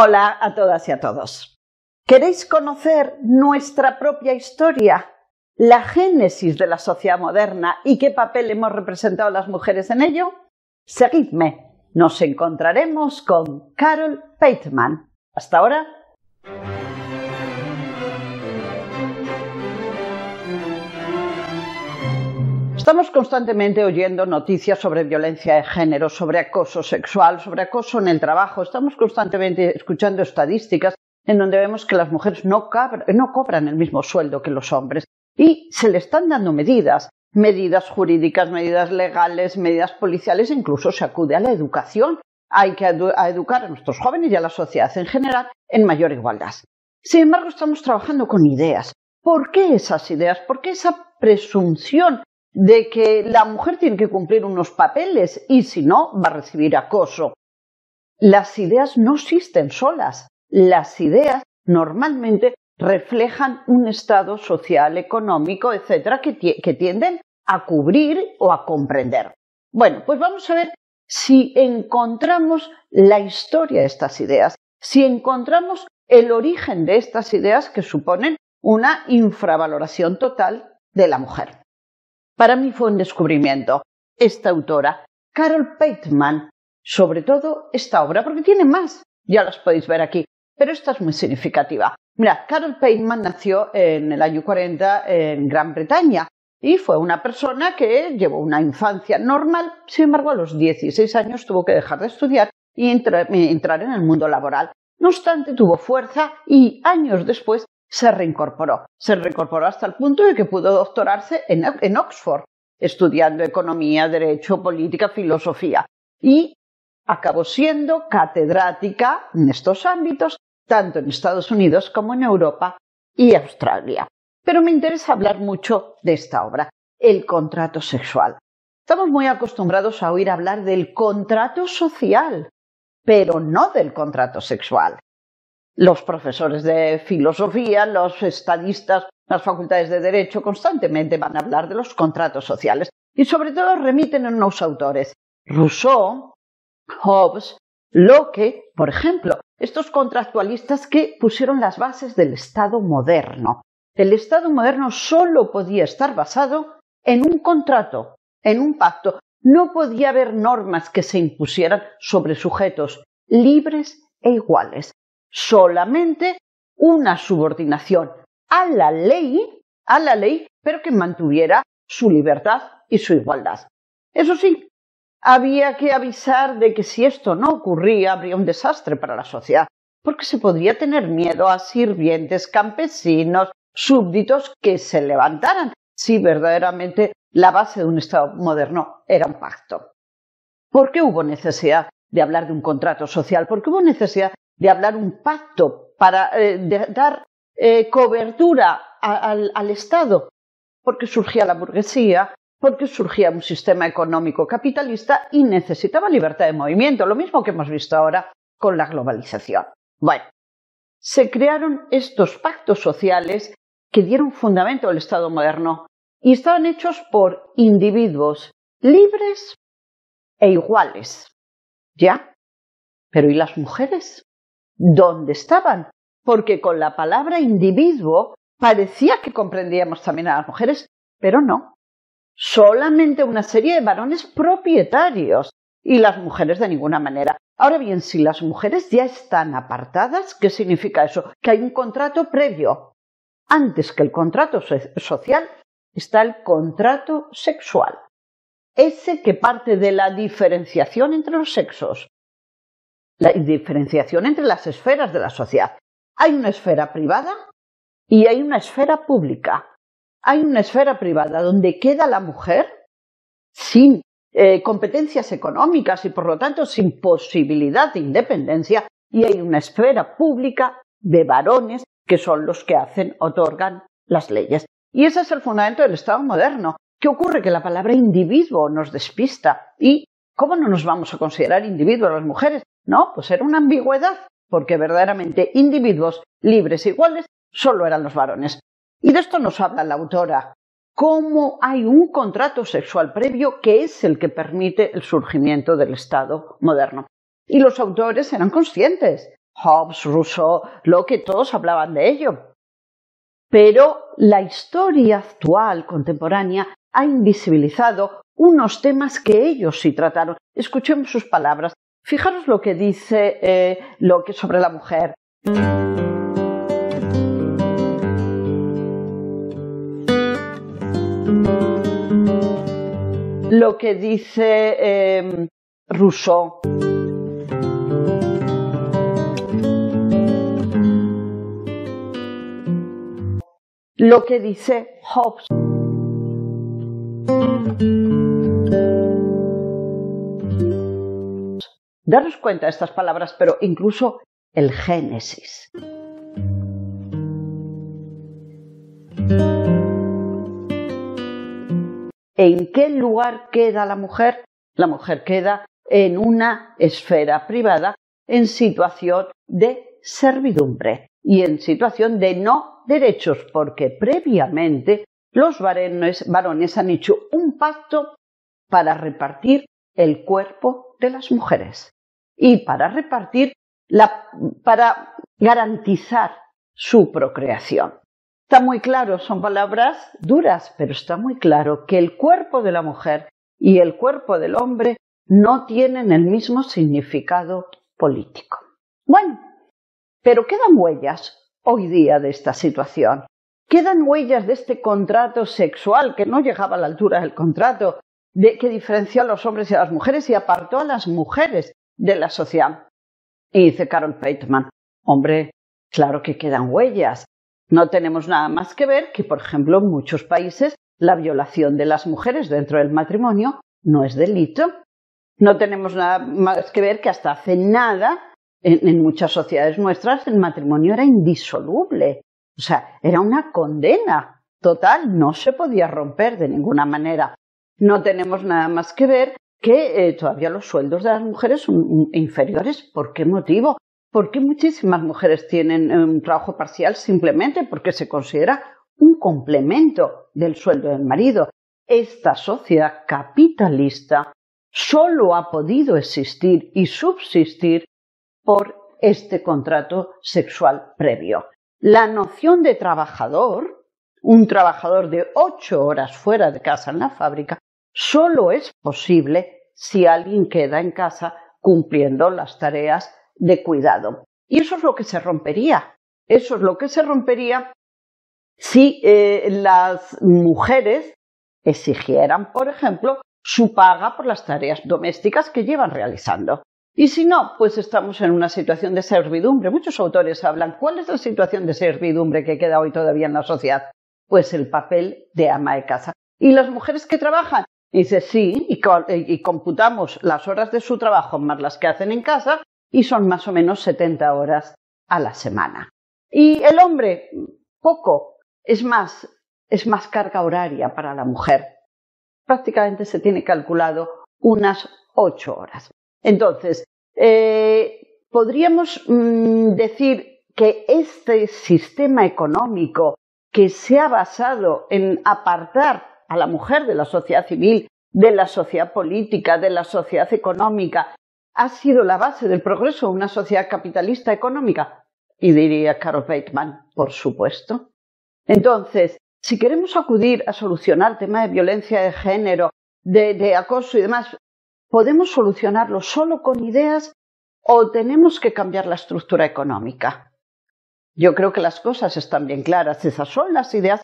Hola a todas y a todos. ¿Queréis conocer nuestra propia historia? La génesis de la sociedad moderna y qué papel hemos representado las mujeres en ello? Seguidme, nos encontraremos con Carol Pateman. Hasta ahora. Estamos constantemente oyendo noticias sobre violencia de género, sobre acoso sexual, sobre acoso en el trabajo. Estamos constantemente escuchando estadísticas en donde vemos que las mujeres no, cobran el mismo sueldo que los hombres. Y se le están dando medidas, medidas jurídicas, medidas legales, medidas policiales, incluso se acude a la educación. Hay que educar a nuestros jóvenes y a la sociedad en general en mayor igualdad. Sin embargo, estamos trabajando con ideas. ¿Por qué esas ideas? ¿Por qué esa presunción de que la mujer tiene que cumplir unos papeles y si no va a recibir acoso. Las ideas no existen solas. Las ideas normalmente reflejan un estado social, económico, etcétera, que, que tienden a cubrir o a comprender. Bueno, pues vamos a ver si encontramos la historia de estas ideas, si encontramos el origen de estas ideas que suponen una infravaloración total de la mujer. Para mí fue un descubrimiento esta autora, Carol Pateman, sobre todo esta obra, porque tiene más, ya las podéis ver aquí, pero esta es muy significativa. Mira, Carol Pateman nació en el año 40 en Gran Bretaña y fue una persona que llevó una infancia normal, sin embargo a los 16 años tuvo que dejar de estudiar y entrar en el mundo laboral. No obstante, tuvo fuerza y años después se reincorporó. Se reincorporó hasta el punto de que pudo doctorarse en, Oxford, estudiando economía, derecho, política, filosofía. Y acabó siendo catedrática en estos ámbitos, tanto en Estados Unidos como en Europa y Australia. Pero me interesa hablar mucho de esta obra, el contrato sexual. Estamos muy acostumbrados a oír hablar del contrato social, pero no del contrato sexual los profesores de filosofía, los estadistas, las facultades de derecho constantemente van a hablar de los contratos sociales y sobre todo remiten a unos autores, Rousseau, Hobbes, Locke, por ejemplo, estos contractualistas que pusieron las bases del Estado moderno. El Estado moderno solo podía estar basado en un contrato, en un pacto. No podía haber normas que se impusieran sobre sujetos libres e iguales solamente una subordinación a la ley, a la ley, pero que mantuviera su libertad y su igualdad. Eso sí, había que avisar de que si esto no ocurría habría un desastre para la sociedad, porque se podría tener miedo a sirvientes, campesinos, súbditos que se levantaran si verdaderamente la base de un Estado moderno era un pacto. ¿Por qué hubo necesidad de hablar de un contrato social? Porque hubo necesidad de hablar un pacto para eh, dar eh, cobertura al, al Estado, porque surgía la burguesía, porque surgía un sistema económico capitalista y necesitaba libertad de movimiento, lo mismo que hemos visto ahora con la globalización. Bueno, se crearon estos pactos sociales que dieron fundamento al Estado moderno y estaban hechos por individuos libres e iguales. ¿Ya? Pero ¿y las mujeres? dónde estaban, porque con la palabra individuo parecía que comprendíamos también a las mujeres, pero no. Solamente una serie de varones propietarios y las mujeres de ninguna manera. Ahora bien, si las mujeres ya están apartadas, ¿qué significa eso? Que hay un contrato previo. Antes que el contrato social está el contrato sexual, ese que parte de la diferenciación entre los sexos la diferenciación entre las esferas de la sociedad. Hay una esfera privada y hay una esfera pública. Hay una esfera privada donde queda la mujer sin eh, competencias económicas y por lo tanto sin posibilidad de independencia y hay una esfera pública de varones que son los que hacen, otorgan las leyes. Y ese es el fundamento del Estado moderno. ¿Qué ocurre? Que la palabra individuo nos despista y ¿Cómo no nos vamos a considerar individuos las mujeres? No, pues era una ambigüedad, porque verdaderamente individuos libres e iguales solo eran los varones. Y de esto nos habla la autora. Cómo hay un contrato sexual previo que es el que permite el surgimiento del Estado moderno. Y los autores eran conscientes. Hobbes, Rousseau, Locke, todos hablaban de ello. Pero la historia actual, contemporánea, ha invisibilizado unos temas que ellos sí trataron. Escuchemos sus palabras. Fijaros lo que dice eh, lo que sobre la mujer. Lo que dice eh, Rousseau. Lo que dice Hobbes. Daros cuenta de estas palabras, pero incluso el Génesis. ¿En qué lugar queda la mujer? La mujer queda en una esfera privada en situación de servidumbre y en situación de no derechos, porque previamente los varones han hecho un pacto para repartir el cuerpo de las mujeres y para repartir, para garantizar su procreación. Está muy claro, son palabras duras, pero está muy claro que el cuerpo de la mujer y el cuerpo del hombre no tienen el mismo significado político. Bueno, pero quedan huellas hoy día de esta situación. Quedan huellas de este contrato sexual que no llegaba a la altura del contrato, de que diferenció a los hombres y a las mujeres y apartó a las mujeres de la sociedad. Y dice Carol Peitman, hombre, claro que quedan huellas. No tenemos nada más que ver que, por ejemplo, en muchos países la violación de las mujeres dentro del matrimonio no es delito. No tenemos nada más que ver que hasta hace nada, en, en muchas sociedades nuestras, el matrimonio era indisoluble. O sea, era una condena total, no se podía romper de ninguna manera. No tenemos nada más que ver que eh, todavía los sueldos de las mujeres son inferiores. ¿Por qué motivo? ¿Por qué muchísimas mujeres tienen eh, un trabajo parcial simplemente porque se considera un complemento del sueldo del marido? Esta sociedad capitalista solo ha podido existir y subsistir por este contrato sexual previo. La noción de trabajador, un trabajador de ocho horas fuera de casa en la fábrica, solo es posible si alguien queda en casa cumpliendo las tareas de cuidado. Y eso es lo que se rompería. Eso es lo que se rompería si eh, las mujeres exigieran, por ejemplo, su paga por las tareas domésticas que llevan realizando. Y si no, pues estamos en una situación de servidumbre. Muchos autores hablan, ¿cuál es la situación de servidumbre que queda hoy todavía en la sociedad? Pues el papel de ama de casa. ¿Y las mujeres que trabajan? dice, sí, y, computamos las horas de su trabajo más las que hacen en casa y son más o menos 70 horas a la semana. Y el hombre, poco, es más, es más carga horaria para la mujer. Prácticamente se tiene calculado unas 8 horas. Entonces, eh, podríamos mm, decir que este sistema económico que se ha basado en apartar a la mujer de la sociedad civil, de la sociedad política, de la sociedad económica. Ha sido la base del progreso de una sociedad capitalista económica. Y diría Carol Bateman, por supuesto. Entonces, si queremos acudir a solucionar tema de violencia de género, de, de acoso y demás, podemos solucionarlo solo con ideas o tenemos que cambiar la estructura económica. Yo creo que las cosas están bien claras. Esas son las ideas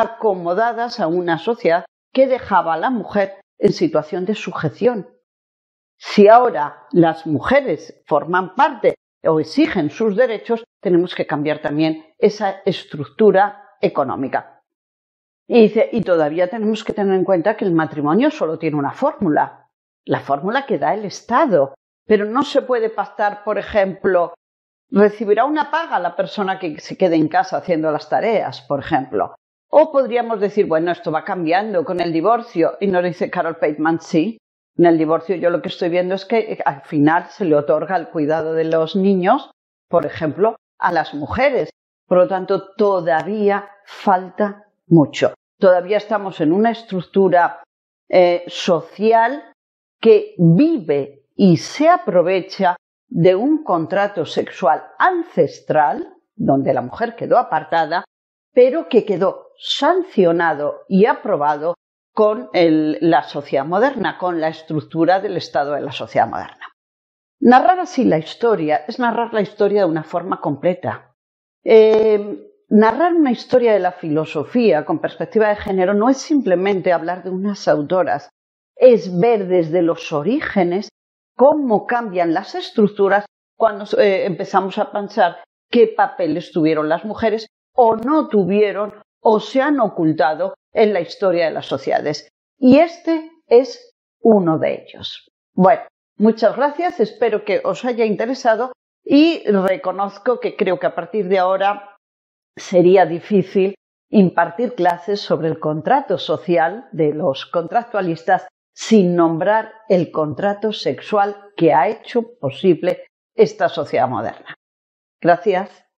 acomodadas a una sociedad que dejaba a la mujer en situación de sujeción. Si ahora las mujeres forman parte o exigen sus derechos, tenemos que cambiar también esa estructura económica. Y dice, y todavía tenemos que tener en cuenta que el matrimonio solo tiene una fórmula, la fórmula que da el Estado. Pero no se puede pactar, por ejemplo, recibirá una paga la persona que se quede en casa haciendo las tareas, por ejemplo. O podríamos decir, bueno, esto va cambiando con el divorcio. Y nos dice Carol Pateman, sí. En el divorcio yo lo que estoy viendo es que eh, al final se le otorga el cuidado de los niños, por ejemplo, a las mujeres. Por lo tanto, todavía falta mucho. Todavía estamos en una estructura eh, social que vive y se aprovecha de un contrato sexual ancestral, donde la mujer quedó apartada, pero que quedó sancionado y aprobado con la sociedad moderna, con la estructura del Estado de la sociedad moderna. Narrar así la historia es narrar la historia de una forma completa. Eh, narrar una historia de la filosofía con perspectiva de género no es simplemente hablar de unas autoras, es ver desde los orígenes cómo cambian las estructuras cuando eh, empezamos a pensar qué papeles tuvieron las mujeres o no tuvieron o se han ocultado en la historia de las sociedades. Y este es uno de ellos. Bueno, muchas gracias, espero que os haya interesado y reconozco que creo que a partir de ahora sería difícil impartir clases sobre el contrato social de los contractualistas sin nombrar el contrato sexual que ha hecho posible esta sociedad moderna. Gracias.